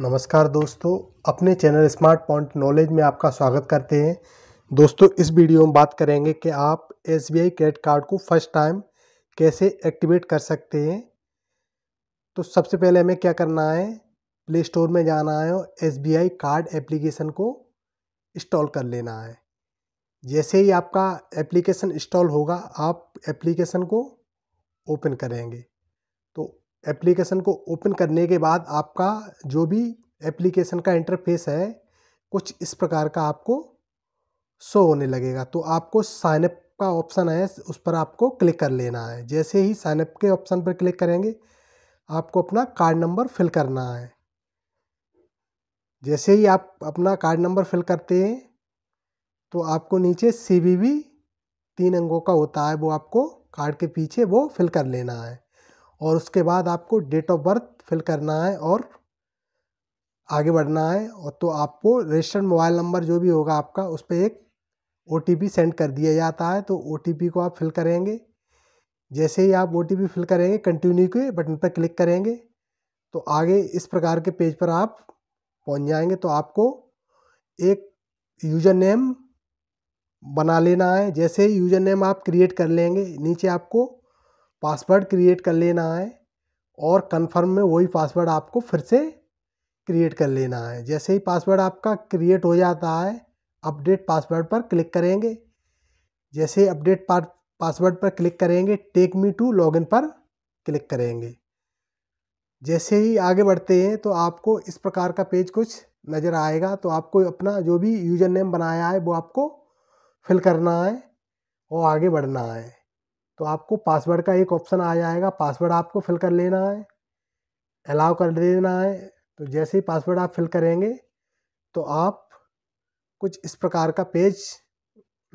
नमस्कार दोस्तों अपने चैनल स्मार्ट पॉइंट नॉलेज में आपका स्वागत करते हैं दोस्तों इस वीडियो में बात करेंगे कि आप S B I credit card को फर्स्ट टाइम कैसे एक्टिवेट कर सकते हैं तो सबसे पहले हमें क्या करना है प्ले स्टोर में जाना है और S B I card application को इंस्टॉल कर लेना है जैसे ही आपका एप्लीकेशन इंस्टॉल होगा आप एप्लीकेशन को ओपन करेंगे तो एप्लीकेशन को ओपन करने के बाद आपका जो भी एप्लीकेशन का इंटरफेस है कुछ इस प्रकार का आपको शो होने लगेगा तो आपको साइनअप का ऑप्शन है उस पर आपको क्लिक कर लेना है जैसे ही साइनअप के ऑप्शन पर क्लिक करेंगे आपको अपना कार्ड नंबर फिल करना है जैसे ही आप अपना कार्ड नंबर फिल करते हैं तो आपको नीचे सी तीन अंकों का होता है वो आपको कार्ड के पीछे वो फिल कर लेना है और उसके बाद आपको डेट ऑफ बर्थ फिल करना है और आगे बढ़ना है और तो आपको रजिस्टर्ड मोबाइल नंबर जो भी होगा आपका उस पर एक ओ सेंड कर दिया जाता है तो ओ को आप फिल करेंगे जैसे ही आप ओ फिल करेंगे कंटिन्यू के बटन पर क्लिक करेंगे तो आगे इस प्रकार के पेज पर आप पहुंच जाएंगे तो आपको एक यूज़र नेम बना लेना है जैसे ही यूज़र नेम आप क्रिएट कर लेंगे नीचे आपको पासवर्ड क्रिएट कर लेना है और कन्फर्म में वही पासवर्ड आपको फिर से क्रिएट कर लेना है जैसे ही पासवर्ड आपका क्रिएट हो जाता है अपडेट पासवर्ड पर क्लिक करेंगे जैसे अपडेट पासवर्ड पर क्लिक करेंगे टेक मी टू लॉगिन पर क्लिक करेंगे जैसे ही आगे बढ़ते हैं तो आपको इस प्रकार का पेज कुछ नज़र आएगा तो आपको अपना जो भी यूज़र नेम बनाया है वो आपको फिल करना है और आगे बढ़ना है तो आपको पासवर्ड का एक ऑप्शन आ जाएगा पासवर्ड आपको फिल कर लेना है अलाउ कर देना है तो जैसे ही पासवर्ड आप फिल करेंगे तो आप कुछ इस प्रकार का पेज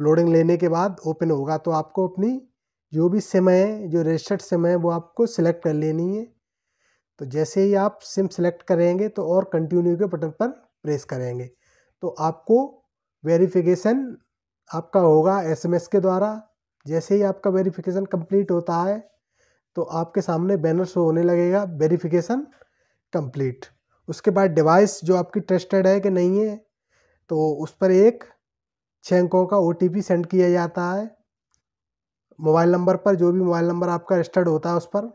लोडिंग लेने के बाद ओपन होगा तो आपको अपनी जो भी सिम है जो रजिस्टर्ड सिम है वो आपको सिलेक्ट कर लेनी है तो जैसे ही आप सिम सेलेक्ट करेंगे तो और कंटिन्यू के बटन पर प्रेस करेंगे तो आपको वेरिफिकेशन आपका होगा एसएमएस के द्वारा जैसे ही आपका वेरिफिकेशन कंप्लीट होता है तो आपके सामने बैनर शो होने लगेगा वेरिफिकेशन कंप्लीट उसके बाद डिवाइस जो आपकी ट्रस्टेड है कि नहीं है तो उस पर एक छः अंकों का ओ सेंड किया जाता है मोबाइल नंबर पर जो भी मोबाइल नंबर आपका रजिस्टर्ड होता है उस पर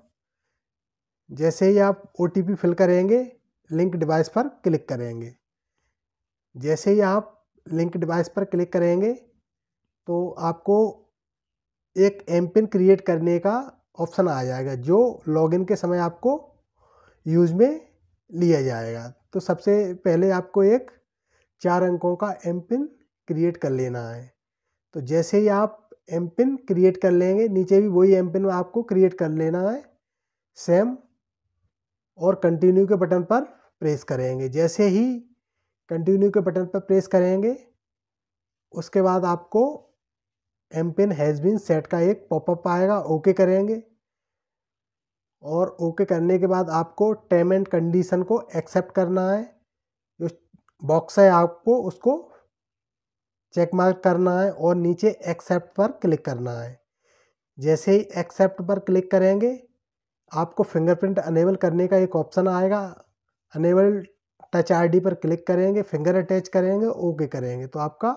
जैसे ही आप ओ फिल करेंगे लिंक डिवाइस पर क्लिक करेंगे जैसे ही आप लिंक डिवाइस पर क्लिक करेंगे तो आपको एक एम पिन क्रिएट करने का ऑप्शन आ जाएगा जो लॉगिन के समय आपको यूज़ में लिया जाएगा तो सबसे पहले आपको एक चार अंकों का एम पिन क्रिएट कर लेना है तो जैसे ही आप एम पिन क्रिएट कर लेंगे नीचे भी वही एम पिन आपको क्रिएट कर लेना है सेम और कंटिन्यू के बटन पर प्रेस करेंगे जैसे ही कंटिन्यू के बटन पर प्रेस करेंगे उसके बाद आपको M pin has been set का एक पॉपअप आएगा ओके करेंगे और ओके करने के बाद आपको टर्म एंड कंडीशन को एक्सेप्ट करना है जो बॉक्स है आपको उसको चेक मार्क करना है और नीचे एक्सेप्ट पर क्लिक करना है जैसे ही एक्सेप्ट पर क्लिक करेंगे आपको फिंगरप्रिंट अनेबल करने का एक ऑप्शन आएगा अनेबल टच आईडी पर क्लिक करेंगे फिंगर अटैच करेंगे ओके करेंगे तो आपका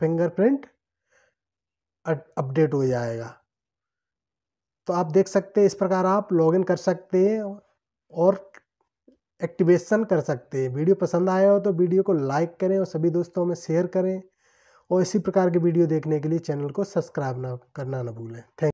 फिंगरप्रिंट अपडेट हो जाएगा तो आप देख सकते हैं इस प्रकार आप लॉगिन कर सकते हैं और एक्टिवेशन कर सकते हैं वीडियो पसंद आया हो तो वीडियो को लाइक करें और सभी दोस्तों में शेयर करें और इसी प्रकार के वीडियो देखने के लिए चैनल को सब्सक्राइब ना करना ना भूलें थैंक